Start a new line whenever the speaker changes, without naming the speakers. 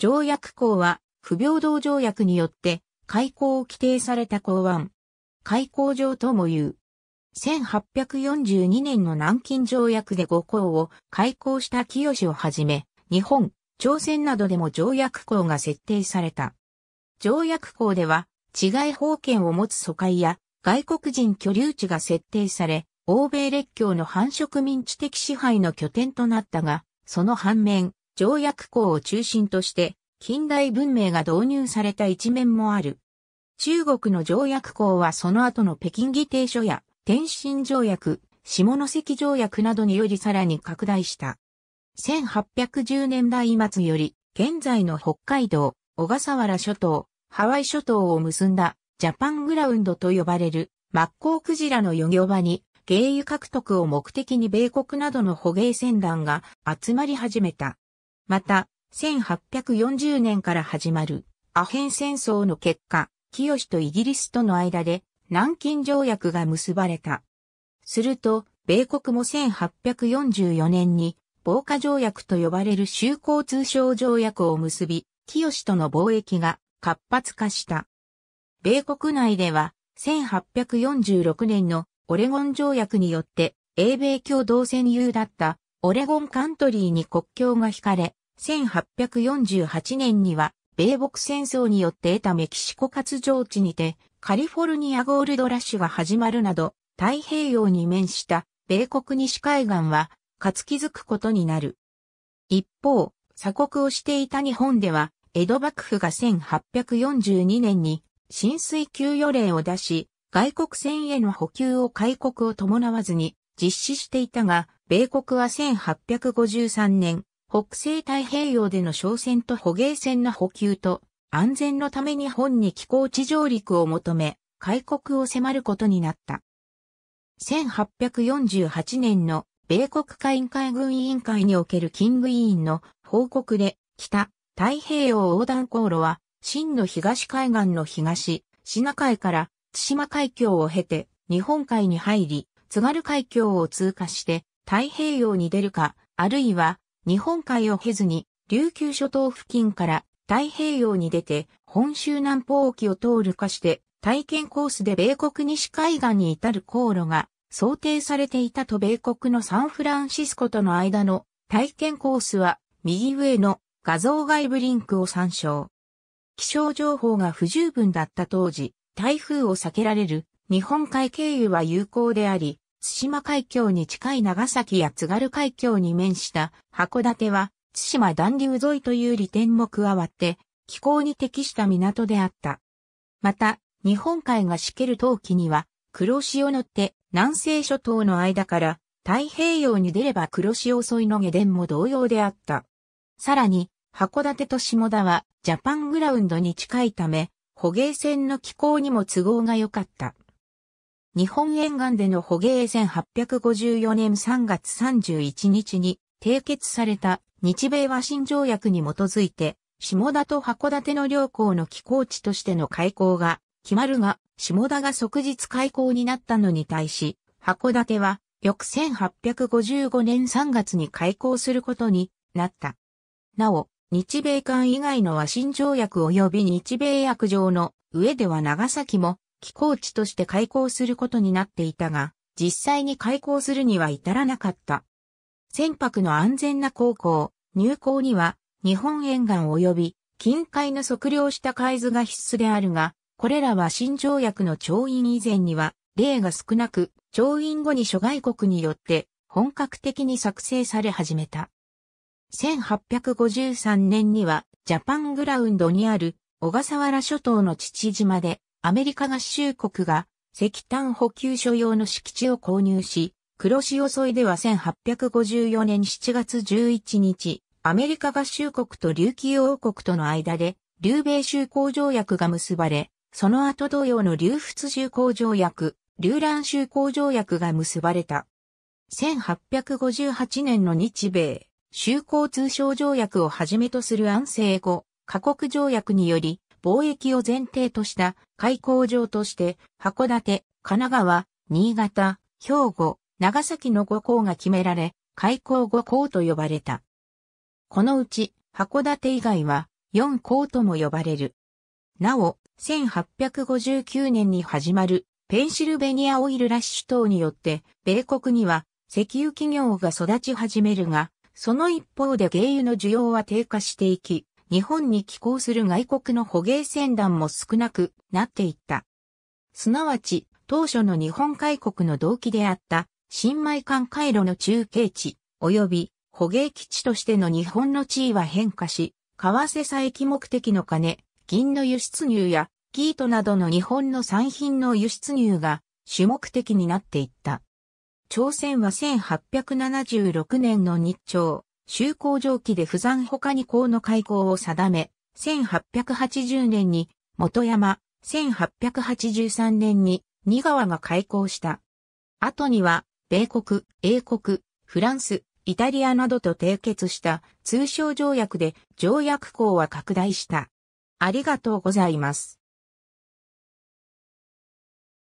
条約項は、不平等条約によって、開港を規定された港湾。開港条とも言う。1842年の南京条約で五港を開港した清をはじめ、日本、朝鮮などでも条約港が設定された。条約港では、治外法権を持つ疎開や外国人居留地が設定され、欧米列強の繁殖民地的支配の拠点となったが、その反面、条約校を中心として、近代文明が導入された一面もある。中国の条約校はその後の北京議定書や天津条約、下関条約などによりさらに拡大した。1810年代末より、現在の北海道、小笠原諸島、ハワイ諸島を結んだジャパングラウンドと呼ばれるマッコウクジラの漁業場に原油獲得を目的に米国などの捕鯨船団が集まり始めた。また、1840年から始まるアヘン戦争の結果、清とイギリスとの間で南京条約が結ばれた。すると、米国も1844年に防火条約と呼ばれる修好通商条約を結び、清との貿易が活発化した。米国内では、1846年のオレゴン条約によって、英米共同占有だったオレゴンカントリーに国境が引かれ、1848年には、米北戦争によって得たメキシコ活譲地にて、カリフォルニアゴールドラッシュが始まるなど、太平洋に面した米国西海岸は、かつ気づくことになる。一方、鎖国をしていた日本では、江戸幕府が1842年に浸水給与令を出し、外国船への補給を開国を伴わずに実施していたが、米国は1853年、北西太平洋での商船と捕鯨船の補給と、安全のため日本に寄港地上陸を求め、開国を迫ることになった。1848年の米国海海軍委員会におけるキング委員の報告で、北太平洋横断航路は、真の東海岸の東、シナ海から対馬海峡を経て日本海に入り、津軽海峡を通過して太平洋に出るか、あるいは日本海を経ずに、琉球諸島付近から太平洋に出て、本州南方沖を通るかして、体験コースで米国西海岸に至る航路が想定されていたと米国のサンフランシスコとの間の体験コースは右上の画像外部リンクを参照。気象情報が不十分だった当時、台風を避けられる日本海経由は有効であり、津島海峡に近い長崎や津軽海峡に面した函館は、津島暖流沿いという利点も加わって、気候に適した港であった。また、日本海がしける冬季には、黒潮のて南西諸島の間から、太平洋に出れば黒潮沿いの下田も同様であった。さらに、函館と下田は、ジャパングラウンドに近いため、捕鯨船の気候にも都合が良かった。日本沿岸での捕鯨1854年3月31日に締結された日米和親条約に基づいて、下田と函館の両港の寄港地としての開港が決まるが、下田が即日開港になったのに対し、函館は翌1855年3月に開港することになった。なお、日米間以外の和親条約及び日米約上の上では長崎も寄港地として開港することになっていたが、実際に開港するには至らなかった。船舶の安全な航行、入港には日本沿岸及び近海の測量した海図が必須であるが、これらは新条約の調印以前には例が少なく、調印後に諸外国によって本格的に作成され始めた。1853年にはジャパングラウンドにある小笠原諸島の父島でアメリカ合衆国が石炭補給所用の敷地を購入し、黒潮沿いでは1854年7月11日、アメリカ合衆国と琉球王国との間で、琉米修好条約が結ばれ、その後同様の琉仏修好条約、琉蘭修好条約が結ばれた。1858年の日米、修好通商条約をはじめとする安政後、過国条約により、貿易を前提とした開港場として、函館、神奈川、新潟、兵庫、長崎の5港が決められ、開港5港と呼ばれた。このうち、函館以外は4港とも呼ばれる。なお、1859年に始まるペンシルベニアオイルラッシュ等によって、米国には石油企業が育ち始めるが、その一方で原油の需要は低下していき、日本に寄港する外国の捕鯨船団も少なくなっていった。すなわち、当初の日本海国の動機であった、新米艦回路の中継地、及び捕鯨基地としての日本の地位は変化し、為替差益目的の金、銀の輸出入や、ギートなどの日本の産品の輸出入が主目的になっていった。朝鮮は1876年の日朝、修行上記で不山他に公の開港を定め、1880年に元山、1883年に新川が開港した。後には、米国、英国、フランス、イタリアなどと締結した通商条約で条約校は拡大した。ありがとうございます。